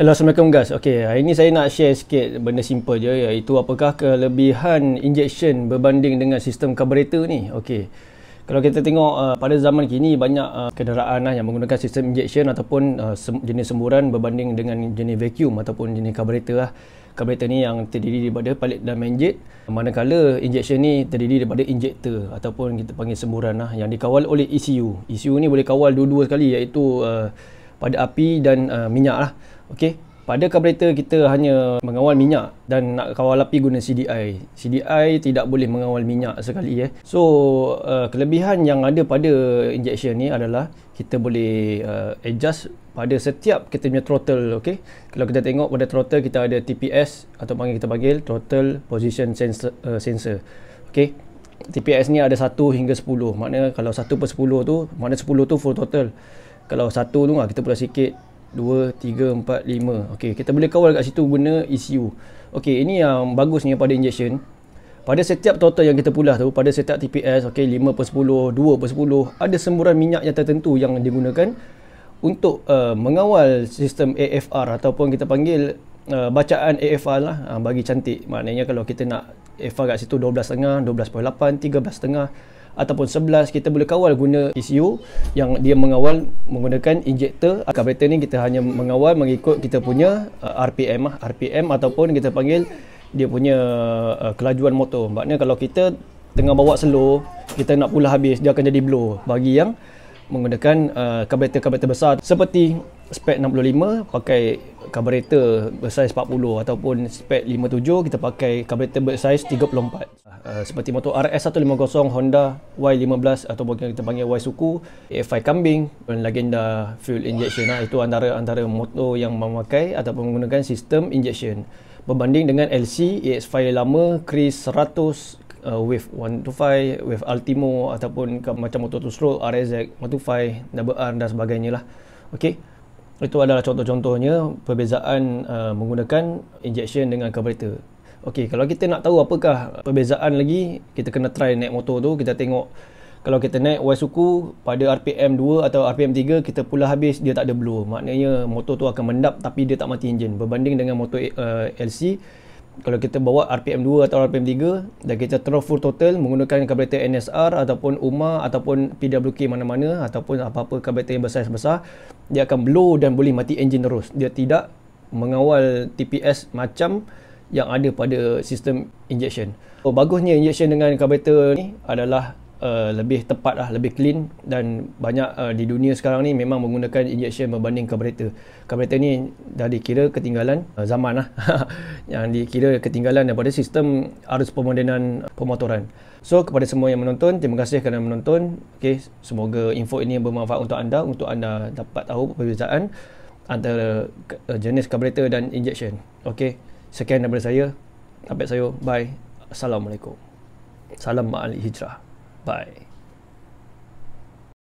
Hello, Assalamualaikum guys. Okay, hari ini saya nak share sikit benda simple je iaitu apakah kelebihan injection berbanding dengan sistem carburetor ni. Okay, kalau kita tengok uh, pada zaman kini banyak uh, kenderaan lah yang menggunakan sistem injection ataupun uh, sem- jenis semburan berbanding dengan jenis vacuum ataupun jenis carburetor lah. Carburetor ni yang terdiri daripada palet dan main manakala injection ni terdiri daripada injector ataupun kita panggil semburan lah yang dikawal oleh ECU. ECU ni boleh kawal dua-dua sekali iaitu uh, pada api dan uh, minyak lah. Okay, pada carburetor kita hanya mengawal minyak dan nak kawal api guna CDI. CDI tidak boleh mengawal minyak sekali eh. So, uh, kelebihan yang ada pada injection ni adalah kita boleh uh, adjust pada setiap kita punya throttle, Okay, Kalau kita tengok pada throttle kita ada TPS atau panggil kita panggil throttle position sensor uh, sensor. Okey. TPS ni ada 1 hingga 10. Maknanya kalau 1 per 10 tu, maknanya 10 tu full throttle. Kalau satu tu lah kita pula sikit 2, 3, 4, 5 Okay, kita boleh kawal kat situ guna ECU Okay, ini yang bagus ni pada injection Pada setiap total yang kita pulah tu Pada setiap TPS, okay, 5 per 10, 2 per 10 Ada semburan minyak yang tertentu yang digunakan Untuk uh, mengawal sistem AFR Ataupun kita panggil uh, bacaan AFR lah uh, Bagi cantik Maknanya kalau kita nak AFR kat situ 12.5, 12.8, 13.5 ataupun 11 kita boleh kawal guna ECU yang dia mengawal menggunakan injektor carburetor ni kita hanya mengawal mengikut kita punya uh, RPM lah RPM ataupun kita panggil dia punya uh, kelajuan motor maknanya kalau kita tengah bawa slow kita nak pula habis dia akan jadi blow bagi yang menggunakan uh, carburetor-carburetor besar seperti spek 65 pakai carburetor bersaiz 40 ataupun spek 57 kita pakai carburetor bersaiz 34 uh, eh, seperti motor RS150 Honda Y15 ataupun yang kita panggil Y Suku AFI Kambing dan Legenda Fuel Injection ah, itu antara antara motor yang memakai ataupun menggunakan sistem injection berbanding dengan LC EX5 lama Chris 100 Uh, Wave 125, Wave Altimo ataupun macam motor two stroke, RSX, Motor 5, Double R dan sebagainya lah. Okay itu adalah contoh-contohnya perbezaan uh, menggunakan injection dengan carburetor. Okey, kalau kita nak tahu apakah perbezaan lagi, kita kena try naik motor tu, kita tengok kalau kita naik Y suku pada RPM 2 atau RPM 3 kita pula habis dia tak ada blow. Maknanya motor tu akan mendap tapi dia tak mati enjin berbanding dengan motor uh, LC kalau kita bawa RPM 2 atau RPM 3 dan kita throw full total menggunakan carburetor NSR ataupun UMA ataupun PWK mana-mana ataupun apa-apa carburetor yang besar-besar dia akan blow dan boleh mati engine terus dia tidak mengawal TPS macam yang ada pada sistem injection so, oh, bagusnya injection dengan carburetor ni adalah Uh, lebih tepat lah, lebih clean dan banyak uh, di dunia sekarang ni memang menggunakan injection berbanding carburetor. Carburetor ni dah dikira ketinggalan uh, zaman lah yang dikira ketinggalan daripada sistem arus pemodenan pemotoran. So kepada semua yang menonton, terima kasih kerana menonton. Okay, semoga info ini bermanfaat untuk anda, untuk anda dapat tahu perbezaan antara uh, jenis carburetor dan injection. Okay, sekian daripada saya. Sampai saya. Bye. Assalamualaikum. Salam Ma'al Hijrah. Bye.